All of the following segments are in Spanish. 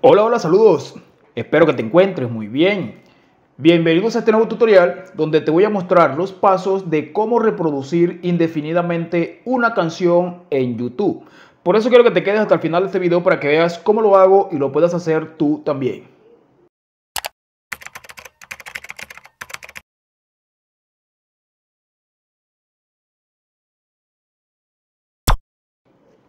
Hola, hola, saludos. Espero que te encuentres muy bien. Bienvenidos a este nuevo tutorial donde te voy a mostrar los pasos de cómo reproducir indefinidamente una canción en YouTube. Por eso quiero que te quedes hasta el final de este video para que veas cómo lo hago y lo puedas hacer tú también.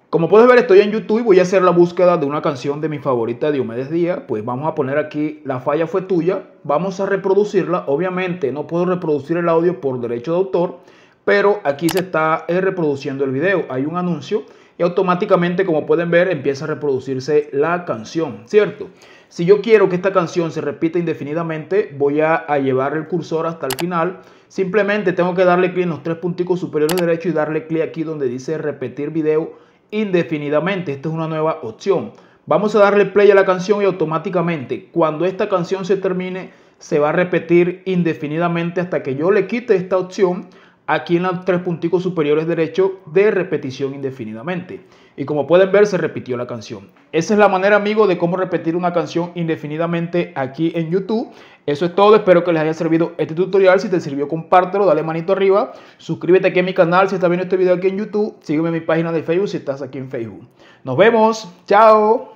Como puedes ver, estoy en YouTube, y voy a hacer la búsqueda de una canción de mi favorita de Diomedes Díaz. Pues vamos a poner aquí La falla fue tuya. Vamos a reproducirla. Obviamente no puedo reproducir el audio por derecho de autor, pero aquí se está eh, reproduciendo el video. Hay un anuncio y automáticamente, como pueden ver, empieza a reproducirse la canción, ¿cierto? Si yo quiero que esta canción se repita indefinidamente, voy a, llevar el cursor hasta el final. Simplemente tengo que darle clic en los tres punticos superiores derecho y darle clic aquí donde dice repetir video indefinidamente. Esta es una nueva opción. Vamos a darle play a la canción y automáticamente cuando esta canción se termine se va a repetir indefinidamente hasta que yo le quite esta opción aquí en los tres punticos superiores derecho de repetición indefinidamente. Y como pueden ver, se repitió la canción. Esa es la manera, amigo de cómo repetir una canción indefinidamente aquí en YouTube. Eso es todo. Espero que les haya servido este tutorial. Si te sirvió, compártelo, dale manito arriba. Suscríbete aquí a mi canal si estás viendo este video aquí en YouTube. Sígueme en mi página de Facebook si estás aquí en Facebook. Nos vemos. Chao.